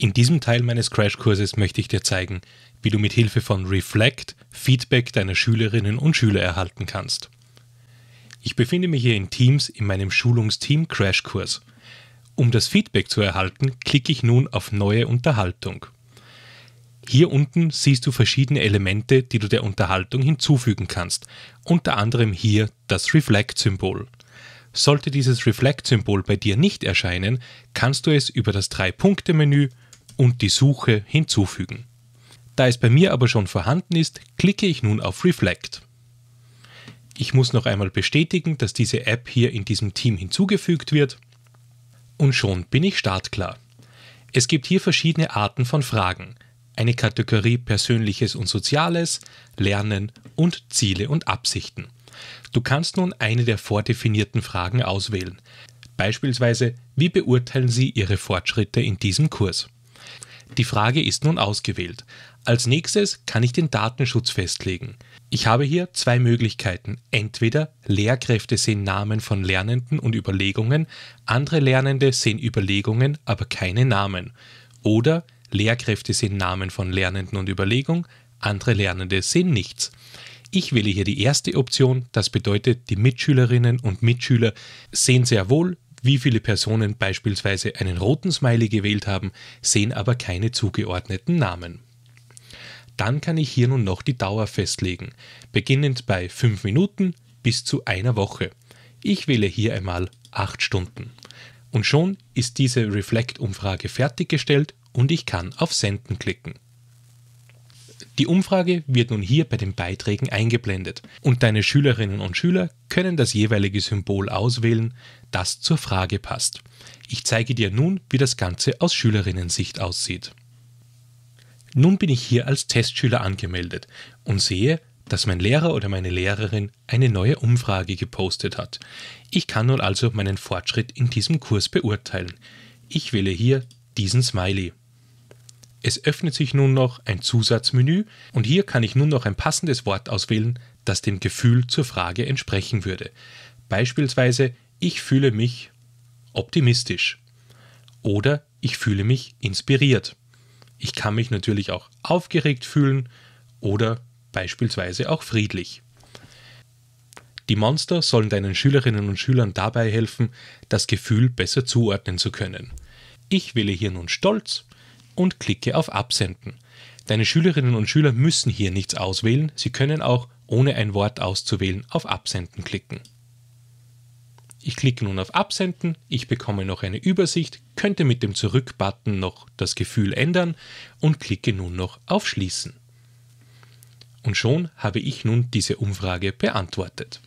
In diesem Teil meines Crashkurses möchte ich dir zeigen, wie du mit Hilfe von Reflect Feedback deiner Schülerinnen und Schüler erhalten kannst. Ich befinde mich hier in Teams in meinem Schulungsteam Crashkurs. Um das Feedback zu erhalten, klicke ich nun auf Neue Unterhaltung. Hier unten siehst du verschiedene Elemente, die du der Unterhaltung hinzufügen kannst, unter anderem hier das Reflect-Symbol. Sollte dieses Reflect-Symbol bei dir nicht erscheinen, kannst du es über das Drei-Punkte-Menü und die Suche hinzufügen. Da es bei mir aber schon vorhanden ist, klicke ich nun auf Reflect. Ich muss noch einmal bestätigen, dass diese App hier in diesem Team hinzugefügt wird und schon bin ich startklar. Es gibt hier verschiedene Arten von Fragen. Eine Kategorie Persönliches und Soziales, Lernen und Ziele und Absichten. Du kannst nun eine der vordefinierten Fragen auswählen. Beispielsweise, wie beurteilen Sie Ihre Fortschritte in diesem Kurs? Die Frage ist nun ausgewählt. Als nächstes kann ich den Datenschutz festlegen. Ich habe hier zwei Möglichkeiten. Entweder Lehrkräfte sehen Namen von Lernenden und Überlegungen, andere Lernende sehen Überlegungen, aber keine Namen. Oder Lehrkräfte sehen Namen von Lernenden und Überlegungen, andere Lernende sehen nichts. Ich wähle hier die erste Option, das bedeutet, die Mitschülerinnen und Mitschüler sehen sehr wohl wie viele Personen beispielsweise einen roten Smiley gewählt haben, sehen aber keine zugeordneten Namen. Dann kann ich hier nun noch die Dauer festlegen, beginnend bei 5 Minuten bis zu einer Woche. Ich wähle hier einmal 8 Stunden. Und schon ist diese Reflect-Umfrage fertiggestellt und ich kann auf Senden klicken. Die Umfrage wird nun hier bei den Beiträgen eingeblendet und deine Schülerinnen und Schüler können das jeweilige Symbol auswählen, das zur Frage passt. Ich zeige dir nun, wie das Ganze aus Schülerinnensicht aussieht. Nun bin ich hier als Testschüler angemeldet und sehe, dass mein Lehrer oder meine Lehrerin eine neue Umfrage gepostet hat. Ich kann nun also meinen Fortschritt in diesem Kurs beurteilen. Ich wähle hier diesen Smiley. Es öffnet sich nun noch ein Zusatzmenü und hier kann ich nun noch ein passendes Wort auswählen, das dem Gefühl zur Frage entsprechen würde. Beispielsweise ich fühle mich optimistisch oder ich fühle mich inspiriert. Ich kann mich natürlich auch aufgeregt fühlen oder beispielsweise auch friedlich. Die Monster sollen deinen Schülerinnen und Schülern dabei helfen, das Gefühl besser zuordnen zu können. Ich wähle hier nun Stolz und klicke auf Absenden. Deine Schülerinnen und Schüler müssen hier nichts auswählen, sie können auch, ohne ein Wort auszuwählen, auf Absenden klicken. Ich klicke nun auf Absenden, ich bekomme noch eine Übersicht, könnte mit dem Zurück-Button noch das Gefühl ändern und klicke nun noch auf Schließen. Und schon habe ich nun diese Umfrage beantwortet.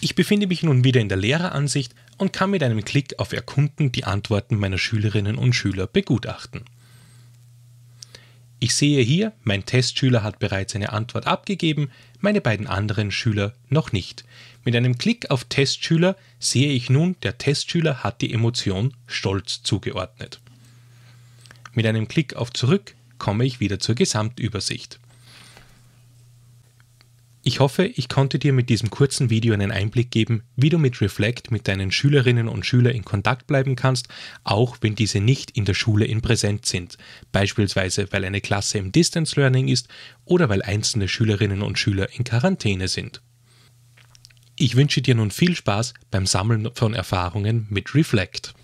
Ich befinde mich nun wieder in der Lehreransicht und kann mit einem Klick auf Erkunden die Antworten meiner Schülerinnen und Schüler begutachten. Ich sehe hier, mein Testschüler hat bereits eine Antwort abgegeben, meine beiden anderen Schüler noch nicht. Mit einem Klick auf Testschüler sehe ich nun, der Testschüler hat die Emotion Stolz zugeordnet. Mit einem Klick auf Zurück komme ich wieder zur Gesamtübersicht. Ich hoffe, ich konnte dir mit diesem kurzen Video einen Einblick geben, wie du mit Reflect mit deinen Schülerinnen und Schülern in Kontakt bleiben kannst, auch wenn diese nicht in der Schule in Präsenz sind, beispielsweise weil eine Klasse im Distance Learning ist oder weil einzelne Schülerinnen und Schüler in Quarantäne sind. Ich wünsche dir nun viel Spaß beim Sammeln von Erfahrungen mit Reflect.